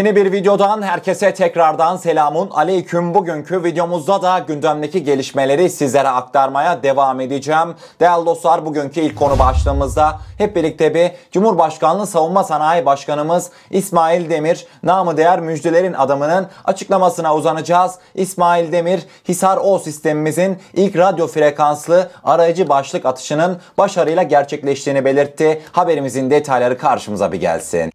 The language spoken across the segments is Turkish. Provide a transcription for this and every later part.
Yeni bir videodan herkese tekrardan selamun aleyküm. Bugünkü videomuzda da gündemdeki gelişmeleri sizlere aktarmaya devam edeceğim. Değerli dostlar bugünkü ilk konu başlığımızda hep birlikte bir Cumhurbaşkanlığı Savunma Sanayi Başkanımız İsmail Demir, namı değer müjdelerin adamının açıklamasına uzanacağız. İsmail Demir, Hisar O sistemimizin ilk radyo frekanslı arayıcı başlık atışının başarıyla gerçekleştiğini belirtti. Haberimizin detayları karşımıza bir gelsin.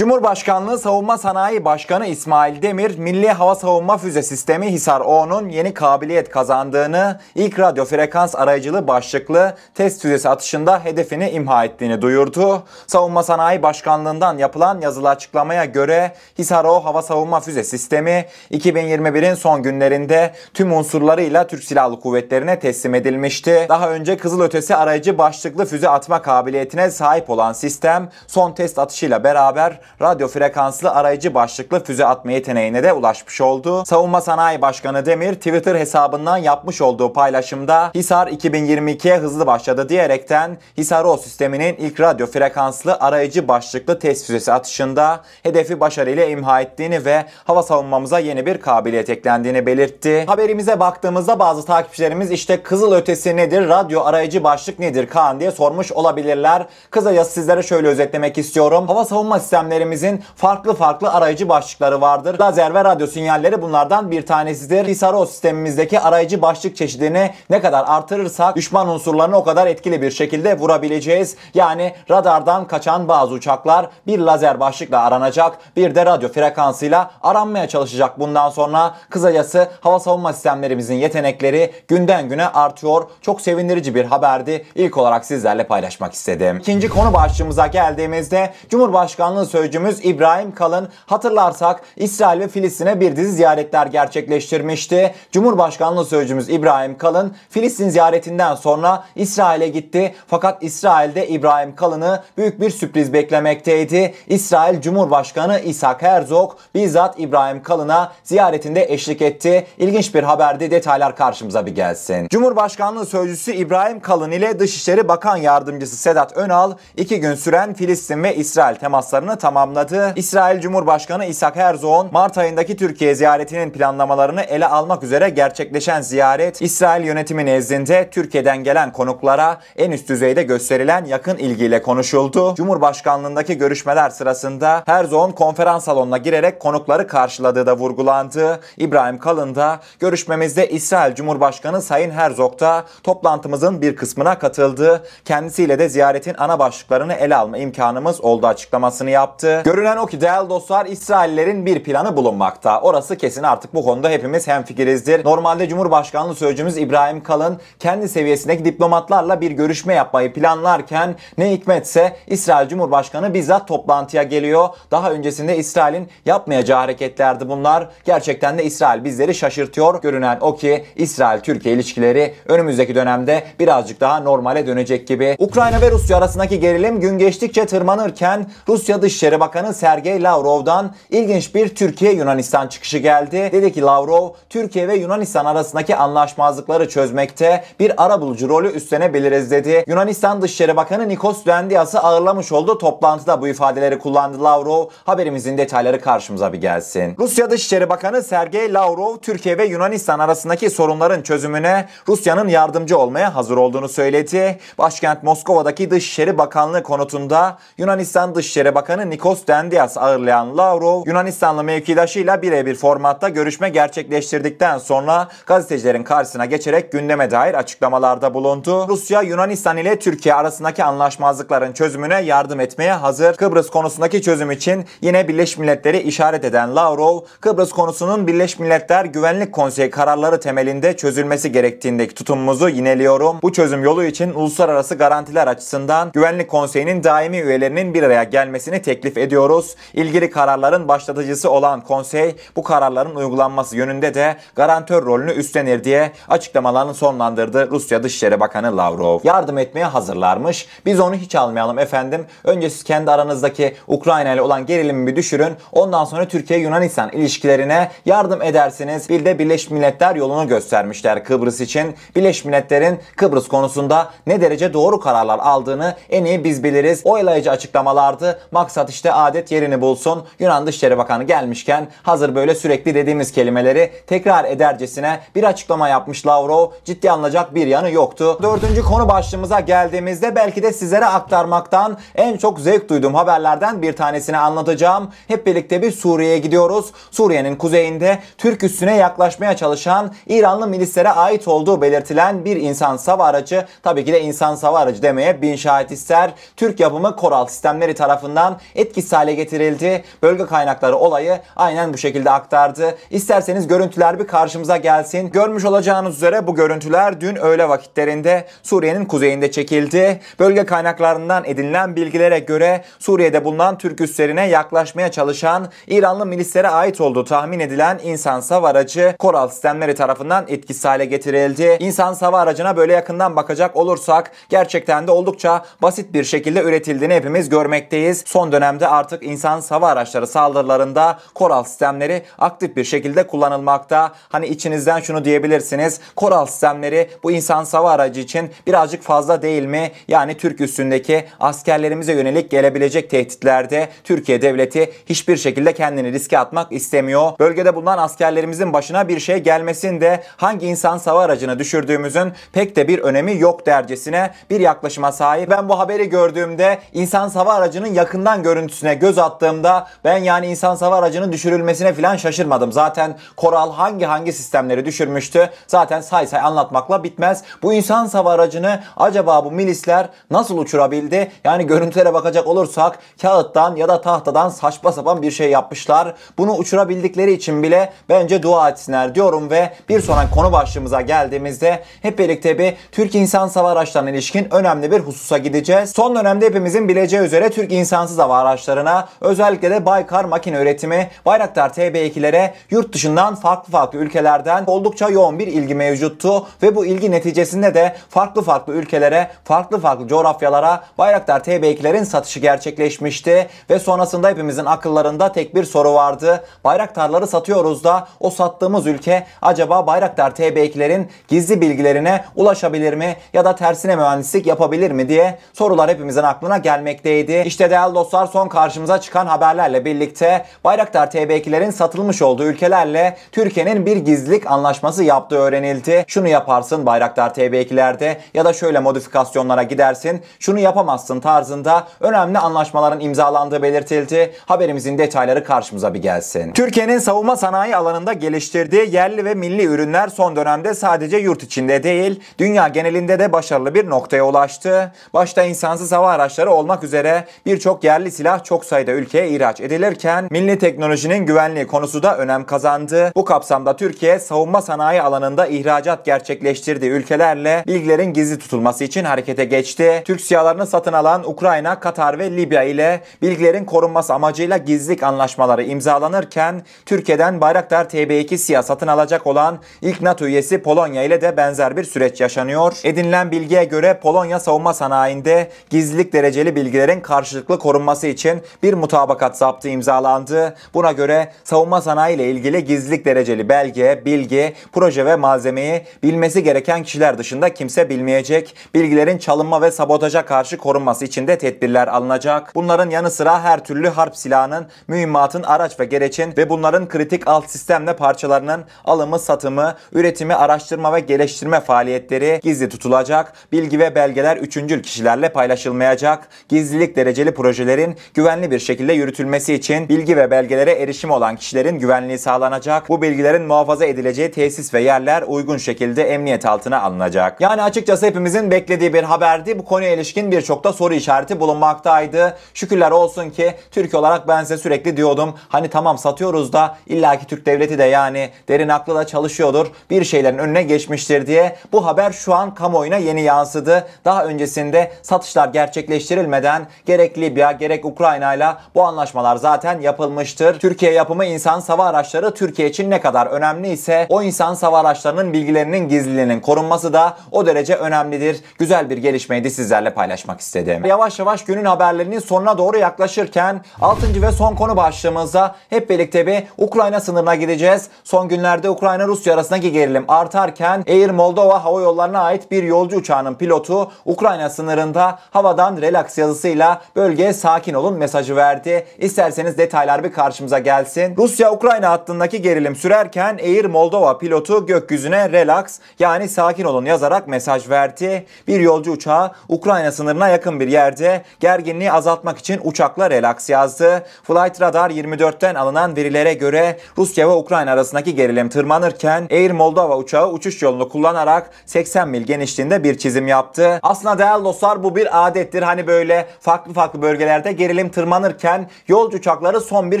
Cumhurbaşkanlığı Savunma Sanayi Başkanı İsmail Demir, Milli Hava Savunma Füze Sistemi Hisar O'nun yeni kabiliyet kazandığını, ilk radyo frekans arayıcılı başlıklı test füzesi atışında hedefini imha ettiğini duyurdu. Savunma Sanayi Başkanlığından yapılan yazılı açıklamaya göre Hisar O Hava Savunma Füze Sistemi 2021'in son günlerinde tüm unsurlarıyla Türk Silahlı Kuvvetleri'ne teslim edilmişti. Daha önce Kızılötesi arayıcı başlıklı füze atma kabiliyetine sahip olan sistem son test atışıyla beraber radyo frekanslı arayıcı başlıklı füze atma yeteneğine de ulaşmış oldu. Savunma Sanayi Başkanı Demir Twitter hesabından yapmış olduğu paylaşımda Hisar 2022'ye hızlı başladı diyerekten Hisar O sisteminin ilk radyo frekanslı arayıcı başlıklı test füzesi atışında hedefi başarıyla imha ettiğini ve hava savunmamıza yeni bir kabiliyet eklendiğini belirtti. Haberimize baktığımızda bazı takipçilerimiz işte kızıl ötesi nedir, radyo arayıcı başlık nedir Kaan diye sormuş olabilirler. Kısacası sizlere şöyle özetlemek istiyorum. Hava savunma sistemleri sistemlerimizin farklı farklı arayıcı başlıkları vardır. Lazer ve radyo sinyalleri bunlardan bir tanesidir. Hisaro sistemimizdeki arayıcı başlık çeşidini ne kadar artırırsak düşman unsurlarını o kadar etkili bir şekilde vurabileceğiz. Yani radardan kaçan bazı uçaklar bir lazer başlıkla aranacak, bir de radyo frekansıyla aranmaya çalışacak bundan sonra. Kısacası hava savunma sistemlerimizin yetenekleri günden güne artıyor. Çok sevindirici bir haberdi. İlk olarak sizlerle paylaşmak istedim. İkinci konu başlığımıza geldiğimizde Cumhurbaşkanlığı Sözcüsü sözcümüz İbrahim Kalın hatırlarsak İsrail ve Filistin'e bir dizi ziyaretler gerçekleştirmişti. Cumhurbaşkanlığı sözcümüz İbrahim Kalın Filistin ziyaretinden sonra İsrail'e gitti. Fakat İsrail'de İbrahim Kalın'ı büyük bir sürpriz beklemekteydi. İsrail Cumhurbaşkanı İshak Herzog bizzat İbrahim Kalın'a ziyaretinde eşlik etti. İlginç bir haberdi. Detaylar karşımıza bir gelsin. Cumhurbaşkanlığı sözcüsü İbrahim Kalın ile Dışişleri Bakan Yardımcısı Sedat Önal iki gün süren Filistin ve İsrail temaslarını tamamladı tamamladı. İsrail Cumhurbaşkanı İshak Herzog'un Mart ayındaki Türkiye ziyaretinin planlamalarını ele almak üzere gerçekleşen ziyaret, İsrail yönetimi nezdinde Türkiye'den gelen konuklara en üst düzeyde gösterilen yakın ilgiyle konuşuldu. Cumhurbaşkanlığındaki görüşmeler sırasında Herzog'un konferans salonuna girerek konukları karşıladığı da vurgulandı. İbrahim Kalın da görüşmemizde İsrail Cumhurbaşkanı Sayın Herzog da toplantımızın bir kısmına katıldı. Kendisiyle de ziyaretin ana başlıklarını ele alma imkanımız oldu açıklamasını yaptı attı. Görünen o ki değerli dostlar İsraillerin bir planı bulunmakta. Orası kesin artık bu konuda hepimiz hemfikirizdir. Normalde Cumhurbaşkanlığı Sözcümüz İbrahim Kalın kendi seviyesindeki diplomatlarla bir görüşme yapmayı planlarken ne hikmetse İsrail Cumhurbaşkanı bizzat toplantıya geliyor. Daha öncesinde İsrail'in yapmayacağı hareketlerdi bunlar. Gerçekten de İsrail bizleri şaşırtıyor. Görünen o ki İsrail-Türkiye ilişkileri önümüzdeki dönemde birazcık daha normale dönecek gibi. Ukrayna ve Rusya arasındaki gerilim gün geçtikçe tırmanırken Rusya Dışişleri Dışişleri Bakanı Sergey Lavrov'dan ilginç bir Türkiye-Yunanistan çıkışı geldi. Dedi ki Lavrov, Türkiye ve Yunanistan arasındaki anlaşmazlıkları çözmekte bir ara bulucu rolü üstlenebiliriz dedi. Yunanistan Dışişleri Bakanı Nikos Dendias'ı ağırlamış olduğu toplantıda bu ifadeleri kullandı Lavrov. Haberimizin detayları karşımıza bir gelsin. Rusya Dışişleri Bakanı Sergey Lavrov, Türkiye ve Yunanistan arasındaki sorunların çözümüne Rusya'nın yardımcı olmaya hazır olduğunu söyledi. Başkent Moskova'daki Dışişleri Bakanlığı konutunda Yunanistan Dışişleri Bakanı Nikos Nikos Dendias ağırlayan Lavrov Yunanistanlı mevkidaşıyla birebir formatta görüşme gerçekleştirdikten sonra gazetecilerin karşısına geçerek gündeme dair açıklamalarda bulundu. Rusya Yunanistan ile Türkiye arasındaki anlaşmazlıkların çözümüne yardım etmeye hazır. Kıbrıs konusundaki çözüm için yine Birleşmiş Milletleri işaret eden Lavrov, Kıbrıs konusunun Birleşmiş Milletler Güvenlik Konseyi kararları temelinde çözülmesi gerektiğindeki tutumumuzu yineliyorum. Bu çözüm yolu için uluslararası garantiler açısından Güvenlik Konseyi'nin daimi üyelerinin bir araya gelmesini teklif teklif ediyoruz. İlgili kararların başlatıcısı olan konsey bu kararların uygulanması yönünde de garantör rolünü üstlenir diye açıklamalarını sonlandırdı Rusya Dışişleri Bakanı Lavrov. Yardım etmeye hazırlarmış. Biz onu hiç almayalım efendim. Önce siz kendi aranızdaki Ukrayna ile olan gerilimi bir düşürün. Ondan sonra Türkiye-Yunanistan ilişkilerine yardım edersiniz. Bir de Birleşmiş Milletler yolunu göstermişler Kıbrıs için. Birleşmiş Milletler'in Kıbrıs konusunda ne derece doğru kararlar aldığını en iyi biz biliriz. Oylayıcı açıklamalardı. Maksat işte işte adet yerini bulsun. Yunan Dışişleri Bakanı gelmişken hazır böyle sürekli dediğimiz kelimeleri tekrar edercesine bir açıklama yapmış Lavrov. Ciddi alınacak bir yanı yoktu. Dördüncü konu başlığımıza geldiğimizde belki de sizlere aktarmaktan en çok zevk duyduğum haberlerden bir tanesini anlatacağım. Hep birlikte bir Suriye'ye gidiyoruz. Suriye'nin kuzeyinde Türk üssüne yaklaşmaya çalışan İranlı milislere ait olduğu belirtilen bir insan sava aracı tabii ki de insan sava aracı demeye bin şahit ister. Türk yapımı Koral sistemleri tarafından et etkisiz hale getirildi. Bölge kaynakları olayı aynen bu şekilde aktardı. İsterseniz görüntüler bir karşımıza gelsin. Görmüş olacağınız üzere bu görüntüler dün öğle vakitlerinde Suriye'nin kuzeyinde çekildi. Bölge kaynaklarından edinilen bilgilere göre Suriye'de bulunan Türk üslerine yaklaşmaya çalışan İranlı milislere ait olduğu tahmin edilen insan sava aracı Koral sistemleri tarafından etkisiz hale getirildi. İnsan sava aracına böyle yakından bakacak olursak gerçekten de oldukça basit bir şekilde üretildiğini hepimiz görmekteyiz. Son dönem dönemde artık insan hava araçları saldırılarında koral sistemleri aktif bir şekilde kullanılmakta. Hani içinizden şunu diyebilirsiniz. Koral sistemleri bu insan hava aracı için birazcık fazla değil mi? Yani Türk üstündeki askerlerimize yönelik gelebilecek tehditlerde Türkiye devleti hiçbir şekilde kendini riske atmak istemiyor. Bölgede bulunan askerlerimizin başına bir şey gelmesin de hangi insan hava aracını düşürdüğümüzün pek de bir önemi yok dercesine bir yaklaşıma sahip. Ben bu haberi gördüğümde insan hava aracının yakından görün görüntüsüne göz attığımda ben yani insan sava aracının düşürülmesine falan şaşırmadım. Zaten Koral hangi hangi sistemleri düşürmüştü zaten say say anlatmakla bitmez. Bu insan sava aracını acaba bu milisler nasıl uçurabildi? Yani görüntülere bakacak olursak kağıttan ya da tahtadan saçma sapan bir şey yapmışlar. Bunu uçurabildikleri için bile bence dua etsinler diyorum ve bir sonraki konu başlığımıza geldiğimizde hep birlikte bir Türk insan sava araçlarına ilişkin önemli bir hususa gideceğiz. Son dönemde hepimizin bileceği üzere Türk insansız hava araçlarına özellikle de Baykar makine üretimi Bayraktar TB2'lere yurt dışından farklı farklı ülkelerden oldukça yoğun bir ilgi mevcuttu ve bu ilgi neticesinde de farklı farklı ülkelere, farklı farklı coğrafyalara Bayraktar TB2'lerin satışı gerçekleşmişti ve sonrasında hepimizin akıllarında tek bir soru vardı. Bayraktarları satıyoruz da o sattığımız ülke acaba Bayraktar TB2'lerin gizli bilgilerine ulaşabilir mi ya da tersine mühendislik yapabilir mi diye sorular hepimizin aklına gelmekteydi. İşte değerli dostlar son son karşımıza çıkan haberlerle birlikte Bayraktar TB2'lerin satılmış olduğu ülkelerle Türkiye'nin bir gizlilik anlaşması yaptığı öğrenildi. Şunu yaparsın Bayraktar TB2'lerde ya da şöyle modifikasyonlara gidersin, şunu yapamazsın tarzında önemli anlaşmaların imzalandığı belirtildi. Haberimizin detayları karşımıza bir gelsin. Türkiye'nin savunma sanayi alanında geliştirdiği yerli ve milli ürünler son dönemde sadece yurt içinde değil, dünya genelinde de başarılı bir noktaya ulaştı. Başta insansız hava araçları olmak üzere birçok yerli silah silah çok sayıda ülkeye ihraç edilirken milli teknolojinin güvenliği konusu da önem kazandı. Bu kapsamda Türkiye savunma sanayi alanında ihracat gerçekleştirdiği ülkelerle bilgilerin gizli tutulması için harekete geçti. Türk siyalarını satın alan Ukrayna, Katar ve Libya ile bilgilerin korunması amacıyla gizlilik anlaşmaları imzalanırken Türkiye'den Bayraktar TB2 siyah satın alacak olan ilk NATO üyesi Polonya ile de benzer bir süreç yaşanıyor. Edinilen bilgiye göre Polonya savunma sanayinde gizlilik dereceli bilgilerin karşılıklı korunması için için bir mutabakat zaptı imzalandı. Buna göre savunma sanayi ile ilgili gizlilik dereceli belge, bilgi, proje ve malzemeyi bilmesi gereken kişiler dışında kimse bilmeyecek. Bilgilerin çalınma ve sabotaja karşı korunması için de tedbirler alınacak. Bunların yanı sıra her türlü harp silahının, mühimmatın, araç ve gereçin ve bunların kritik alt sistemle parçalarının alımı, satımı, üretimi, araştırma ve geliştirme faaliyetleri gizli tutulacak. Bilgi ve belgeler üçüncül kişilerle paylaşılmayacak. Gizlilik dereceli projelerin güvenli bir şekilde yürütülmesi için bilgi ve belgelere erişim olan kişilerin güvenliği sağlanacak. Bu bilgilerin muhafaza edileceği tesis ve yerler uygun şekilde emniyet altına alınacak. Yani açıkçası hepimizin beklediği bir haberdi. Bu konuya ilişkin birçok da soru işareti bulunmaktaydı. Şükürler olsun ki Türkiye olarak ben size sürekli diyordum. Hani tamam satıyoruz da illaki Türk devleti de yani derin aklı da çalışıyordur. Bir şeylerin önüne geçmiştir diye. Bu haber şu an kamuoyuna yeni yansıdı. Daha öncesinde satışlar gerçekleştirilmeden gerek Libya gerek Ukrayna Ukrayna ile bu anlaşmalar zaten yapılmıştır. Türkiye yapımı insan sava araçları Türkiye için ne kadar önemli ise o insan sava araçlarının bilgilerinin gizliliğinin korunması da o derece önemlidir. Güzel bir gelişmeydi sizlerle paylaşmak istedim. Yavaş yavaş günün haberlerinin sonuna doğru yaklaşırken 6. ve son konu başlığımızda hep birlikte bir Ukrayna sınırına gideceğiz. Son günlerde Ukrayna-Rusya arasındaki gerilim artarken Air Moldova hava yollarına ait bir yolcu uçağının pilotu Ukrayna sınırında havadan relax yazısıyla bölgeye sakin olun mesajı verdi. İsterseniz detaylar bir karşımıza gelsin. Rusya-Ukrayna hattındaki gerilim sürerken Air Moldova pilotu gökyüzüne relax yani sakin olun yazarak mesaj verdi. Bir yolcu uçağı Ukrayna sınırına yakın bir yerde gerginliği azaltmak için uçakla relax yazdı. Flight Radar 24'ten alınan verilere göre Rusya ve Ukrayna arasındaki gerilim tırmanırken Air Moldova uçağı uçuş yolunu kullanarak 80 mil genişliğinde bir çizim yaptı. Aslında değerli dostlar bu bir adettir. Hani böyle farklı farklı bölgelerde gerilim gerilim tırmanırken yolcu uçakları son bir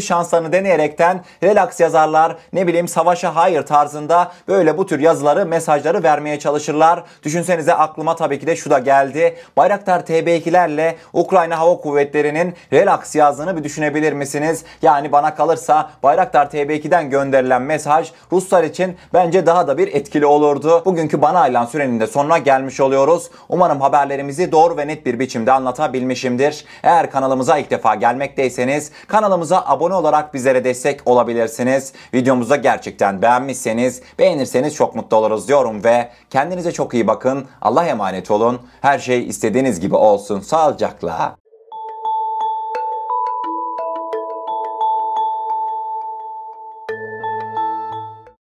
şanslarını deneyerekten relax yazarlar ne bileyim savaşa hayır tarzında böyle bu tür yazıları mesajları vermeye çalışırlar. Düşünsenize aklıma tabii ki de şu da geldi. Bayraktar TB2'lerle Ukrayna Hava Kuvvetleri'nin relax yazdığını bir düşünebilir misiniz? Yani bana kalırsa Bayraktar TB2'den gönderilen mesaj Ruslar için bence daha da bir etkili olurdu. Bugünkü bana aylan sürenin de sonuna gelmiş oluyoruz. Umarım haberlerimizi doğru ve net bir biçimde anlatabilmişimdir. Eğer kanalımıza ilk defa gelmekteyseniz kanalımıza abone olarak bizlere destek olabilirsiniz. Videomuza gerçekten beğenmişseniz, beğenirseniz çok mutlu oluruz diyorum ve kendinize çok iyi bakın. Allah'a emanet olun. Her şey istediğiniz gibi olsun. Sağlıcakla.